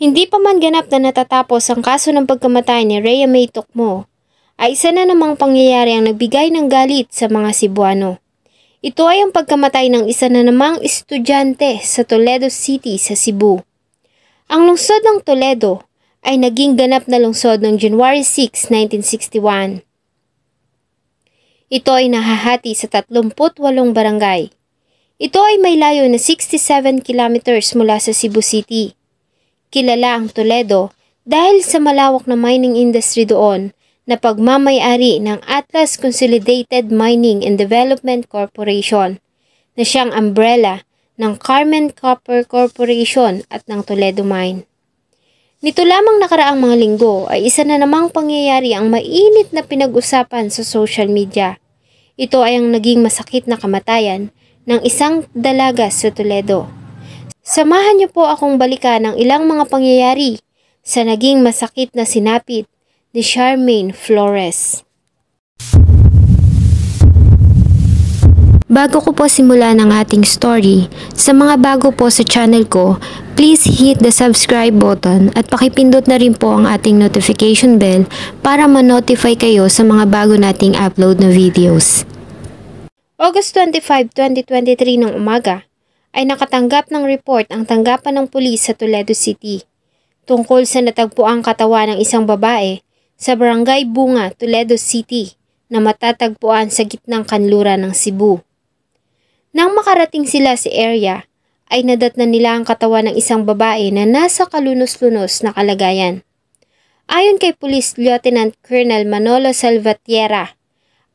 Hindi pa man ganap na natatapos ang kaso ng pagkamatay ni Rhea May Tokmo, ay isa na namang pangyayari ang nagbigay ng galit sa mga Cebuano. Ito ay ang pagkamatay ng isa na namang estudyante sa Toledo City sa Cebu. Ang lungsod ng Toledo ay naging ganap na lungsod noong January 6, 1961. Ito ay nahahati sa 38 barangay. Ito ay may layo na 67 kilometers mula sa Cebu City Kilala ang Toledo dahil sa malawak na mining industry doon na pagmamayari ng Atlas Consolidated Mining and Development Corporation na siyang umbrella ng Carmen Copper Corporation at ng Toledo Mine. Nito lamang nakaraang mga linggo ay isa na namang pangyayari ang mainit na pinag-usapan sa social media. Ito ay ang naging masakit na kamatayan ng isang dalaga sa Toledo. Samahan niyo po akong balikan ang ilang mga pangyayari sa naging masakit na sinapit ni Charmaine Flores. Bago ko po simulan ang ating story, sa mga bago po sa channel ko, please hit the subscribe button at pakipindot na rin po ang ating notification bell para ma-notify kayo sa mga bago nating upload na videos. August 25, 2023 ng umaga, ay nakatanggap ng report ang tanggapan ng pulis sa Toledo City tungkol sa natagpuang katawan ng isang babae sa barangay Bunga, Toledo City na matatagpuan sa gitnang kanluran ng Cebu. Nang makarating sila sa si area, ay nadatna nila ang katawan ng isang babae na nasa kalunos-lunos na kalagayan. Ayon kay Police Lieutenant Colonel Manolo Salvatierra,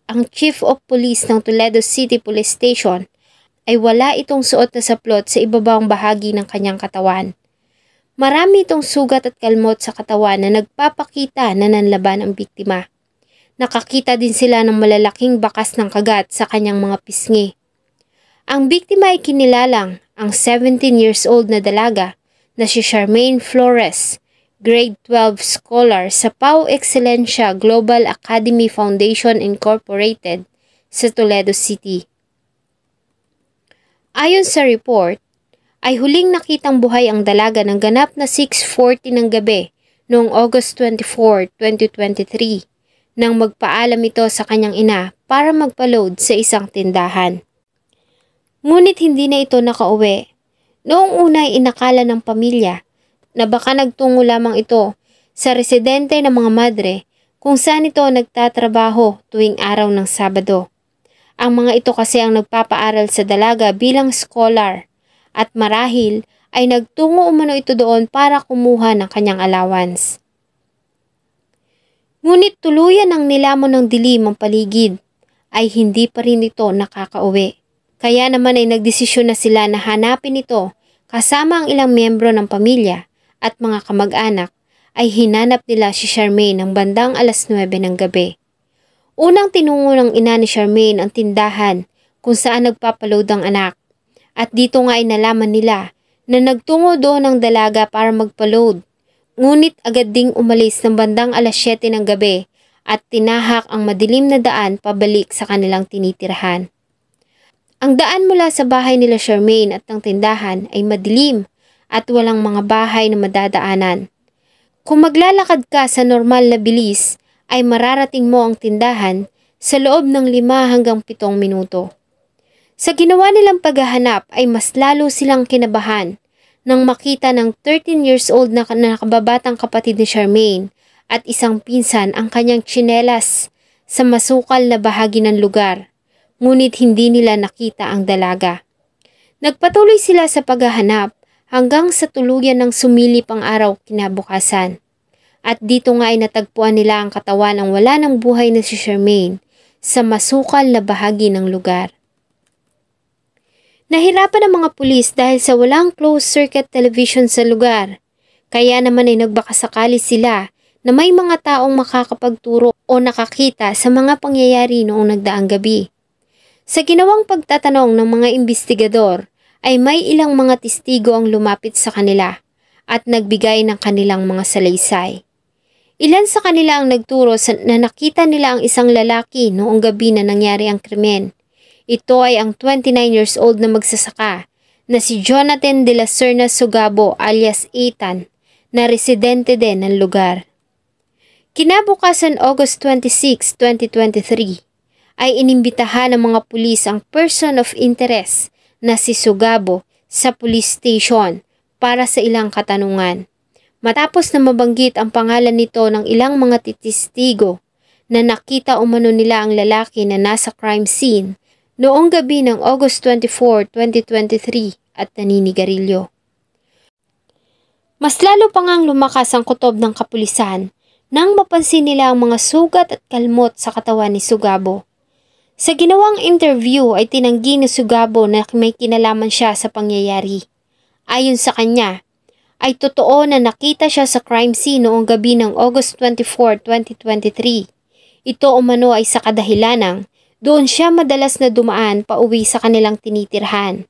ang Chief of Police ng Toledo City Police Station ay wala itong suot na saplot sa ibabang bahagi ng kanyang katawan. Marami itong sugat at kalmot sa katawan na nagpapakita na nanlaban ang biktima. Nakakita din sila ng malalaking bakas ng kagat sa kanyang mga pisngi. Ang biktima ay kinilalang ang 17 years old na dalaga na si Charmaine Flores, grade 12 scholar sa Pau Excelencia Global Academy Foundation Incorporated sa Toledo City. Ayon sa report, ay huling nakitang buhay ang dalaga ng ganap na 6.40 ng gabi noong August 24, 2023 nang magpaalam ito sa kanyang ina para magpa-load sa isang tindahan. Ngunit hindi na ito nakauwi. Noong una ay inakala ng pamilya na baka nagtungo lamang ito sa residente ng mga madre kung saan ito nagtatrabaho tuwing araw ng Sabado. Ang mga ito kasi ang nagpapaaral sa dalaga bilang scholar at marahil ay nagtungo umano ito doon para kumuha ng kanyang allowance. Ngunit tuluyan ang nilamon ng dilim ang paligid ay hindi pa rin ito nakakauwi. Kaya naman ay nagdesisyon na sila na hanapin ito kasama ang ilang miyembro ng pamilya at mga kamag-anak ay hinanap nila si Charmaine ng bandang alas 9 ng gabi. Unang tinungo ng ina ni Charmaine ang tindahan kung saan nagpapaload ang anak. At dito nga ay nalaman nila na nagtungo doon ang dalaga para magpaload. Ngunit agad ding umalis ng bandang alas 7 ng gabi at tinahak ang madilim na daan pabalik sa kanilang tinitirahan. Ang daan mula sa bahay nila Charmaine at ng tindahan ay madilim at walang mga bahay na madadaanan. Kung maglalakad ka sa normal na bilis, ay mararating mo ang tindahan sa loob ng lima hanggang pitong minuto. Sa ginawa nilang paghahanap ay mas lalo silang kinabahan nang makita ng 13 years old na nakababatang kapatid ni Charmaine at isang pinsan ang kanyang tsinelas sa masukal na bahagi ng lugar, ngunit hindi nila nakita ang dalaga. Nagpatuloy sila sa paghahanap hanggang sa tuluyan ng sumilip ang araw kinabukasan. At dito nga ay natagpuan nila ang katawan ng wala ng buhay na si Charmaine sa masukal na bahagi ng lugar. Nahirapan ang mga pulis dahil sa walang closed circuit television sa lugar. Kaya naman ay nagbakasakali sila na may mga taong makakapagturo o nakakita sa mga pangyayari noong nagdaang gabi. Sa ginawang pagtatanong ng mga investigador ay may ilang mga testigo ang lumapit sa kanila at nagbigay ng kanilang mga salaysay. Ilan sa kanila ang nagturo na nakita nila ang isang lalaki noong gabi na nangyari ang krimen. Ito ay ang 29 years old na magsasaka na si Jonathan de la Serna Sugabo alias Ethan na residente din ng lugar. Kinabukasan August 26, 2023 ay inimbitahan ng mga pulis ang person of interest na si Sugabo sa police station para sa ilang katanungan. Matapos na mabanggit ang pangalan nito ng ilang mga titistigo na nakita umano nila ang lalaki na nasa crime scene noong gabi ng August 24, 2023 at naninigarilyo. Mas lalo pa ngang lumakas ang kutob ng kapulisan nang mapansin nila ang mga sugat at kalmot sa katawan ni Sugabo. Sa ginawang interview ay tinanggi ni Sugabo na may kinalaman siya sa pangyayari. Ayon sa kanya, ay totoo na nakita siya sa crime scene noong gabi ng August 24, 2023. Ito umano ay sa kadahilanang doon siya madalas na dumaan pa uwi sa kanilang tinitirhan.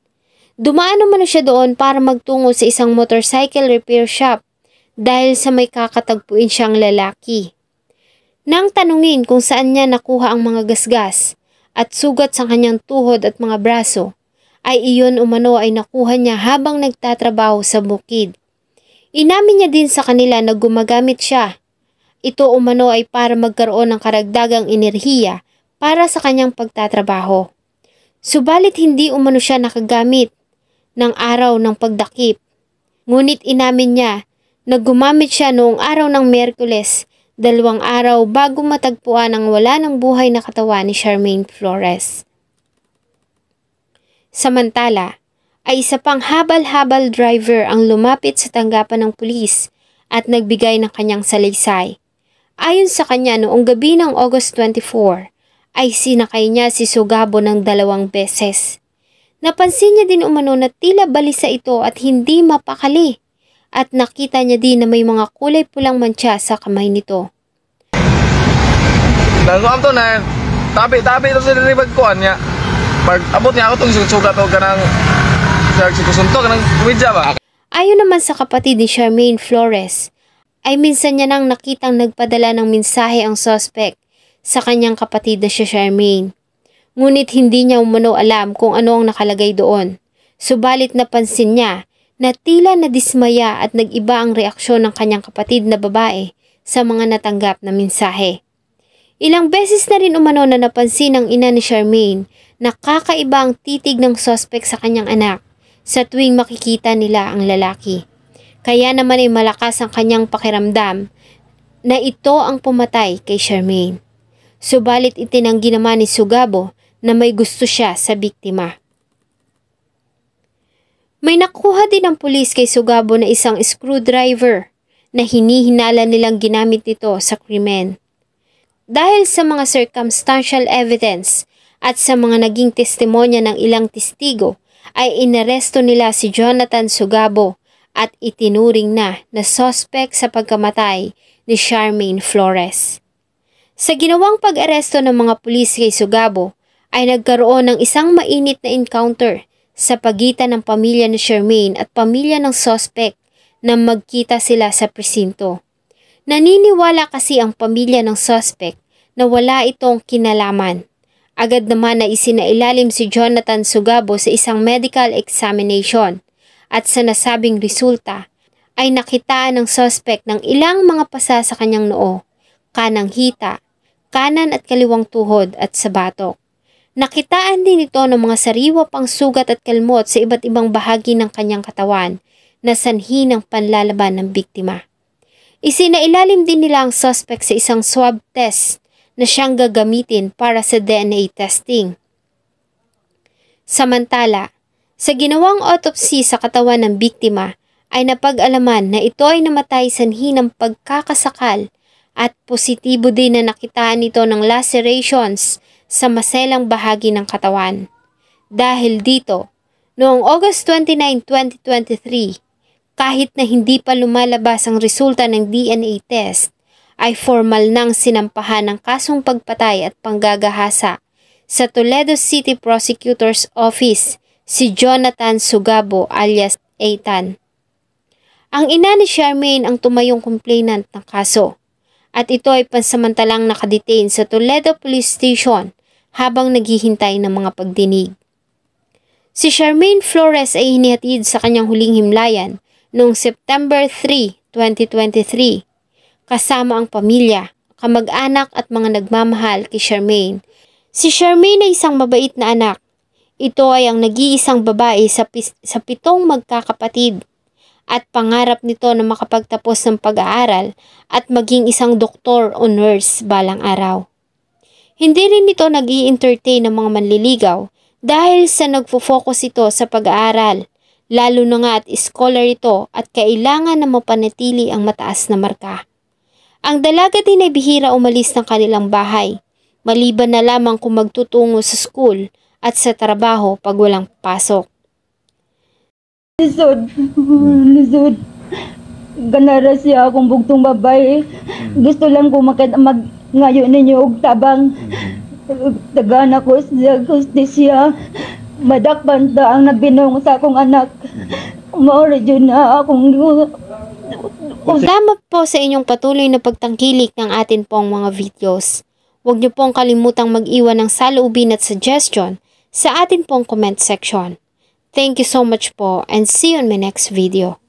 Dumaan umano siya doon para magtungo sa isang motorcycle repair shop dahil sa may kakatagpuin siyang lalaki. Nang tanungin kung saan niya nakuha ang mga gasgas at sugat sa kanyang tuhod at mga braso, ay iyon umano ay nakuha niya habang nagtatrabaho sa bukid Inamin niya din sa kanila na gumagamit siya. Ito umano ay para magkaroon ng karagdagang enerhiya para sa kanyang pagtatrabaho. Subalit hindi umano siya nakagamit ng araw ng pagdakip. Ngunit inamin niya na gumamit siya noong araw ng Merkules, dalawang araw bago matagpuan ang wala ng buhay na katawan ni Charmaine Flores. Samantala, ay isa pang habal-habal driver ang lumapit sa tanggapan ng pulis at nagbigay ng kanyang salaysay. Ayon sa kanya noong gabi ng August 24, ay sinakay niya si Sugabo ng dalawang beses. Napansin niya din umano na tila balisa ito at hindi mapakali at nakita niya din na may mga kulay pulang mantsa sa kamay nito. Nanguam to na, tabi-tabi ito sa nilibag ko niya. Pag abot niya ako itong sugat o ganang sa kusuntok ng kumidya ba? Ayon naman sa kapatid ni Charmaine Flores, ay minsan niya nang nakitang nagpadala ng mensahe ang suspect sa kanyang kapatid na si Charmaine. Ngunit hindi niya umano alam kung ano ang nakalagay doon. Subalit napansin niya na tila nadismaya at nag-iba ang reaksyon ng kanyang kapatid na babae sa mga natanggap na mensahe. Ilang beses na rin umano na napansin ng ina ni Charmaine na kakaiba ang titig ng suspect sa kanyang anak sa tuwing makikita nila ang lalaki. Kaya naman ay malakas ang kanyang pakiramdam na ito ang pumatay kay Charmaine. Subalit itinanggi naman ni Sugabo na may gusto siya sa biktima. May nakuha din ang pulis kay Sugabo na isang screwdriver na hinihinala nilang ginamit ito sa krimen. Dahil sa mga circumstantial evidence at sa mga naging testimonya ng ilang testigo, ay inaresto nila si Jonathan Sugabo at itinuring na na sospek sa pagkamatay ni Charmaine Flores. Sa ginawang pag-aresto ng mga pulis kay Sugabo ay nagkaroon ng isang mainit na encounter sa pagitan ng pamilya ni Charmaine at pamilya ng sospek na magkita sila sa presinto. Naniniwala kasi ang pamilya ng sospek na wala itong kinalaman Agad naman na isinailalim si Jonathan Sugabo sa isang medical examination at sa nasabing resulta ay nakitaan ng suspect ng ilang mga pasa sa kanyang noo, kanang hita, kanan at kaliwang tuhod at sa batok. Nakitaan din ito ng mga sariwa pang sugat at kalmot sa iba't ibang bahagi ng kanyang katawan na sanhi ng panlalaban ng biktima. Isinailalim din nila ang suspect sa isang swab test na siyang gagamitin para sa DNA testing. Samantala, sa ginawang autopsy sa katawan ng biktima ay napag-alaman na ito ay namatay sanhi ng pagkakasakal at positibo din na nakitaan ito ng lacerations sa maselang bahagi ng katawan. Dahil dito, noong August 29, 2023, kahit na hindi pa lumalabas ang resulta ng DNA test, ay formal nang sinampahan ng kasong pagpatay at panggagahasa sa Toledo City Prosecutor's Office si Jonathan Sugabo alias Eitan. Ang ina ni Charmaine ang tumayong complainant ng kaso at ito ay pansamantalang nakadetain sa Toledo Police Station habang naghihintay ng mga pagdinig. Si Charmaine Flores ay hinihatid sa kanyang huling himlayan noong September 3, 2023 kasama ang pamilya, kamag-anak at mga nagmamahal kay Charmaine. Si Charmaine ay isang mabait na anak. Ito ay ang nag-iisang babae sa, sa pitong magkakapatid at pangarap nito na makapagtapos ng pag-aaral at maging isang doktor o nurse balang araw. Hindi rin ito nag entertain ng mga manliligaw dahil sa nagfo-focus ito sa pag-aaral, lalo na nga at scholar ito at kailangan na mapanatili ang mataas na marka. Ang dalaga din ay bihira umalis ng kanilang bahay, maliban na lamang kung magtutungo sa school at sa trabaho pag walang pasok. Lisod, lisod. Ganara siya akong bugtong babae. Gusto lang ko mag ngayon ninyo og tabang. Tagana ko siya, gusto siya. Madakpan ang nabinong sa akong anak. Maoradyo na akong Ugama po sa inyong patuloy na pagtangkilik ng atin pong mga videos. Huwag niyo pong kalimutang mag-iwan ng saloobin at suggestion sa atin pong comment section. Thank you so much po and see you on my next video.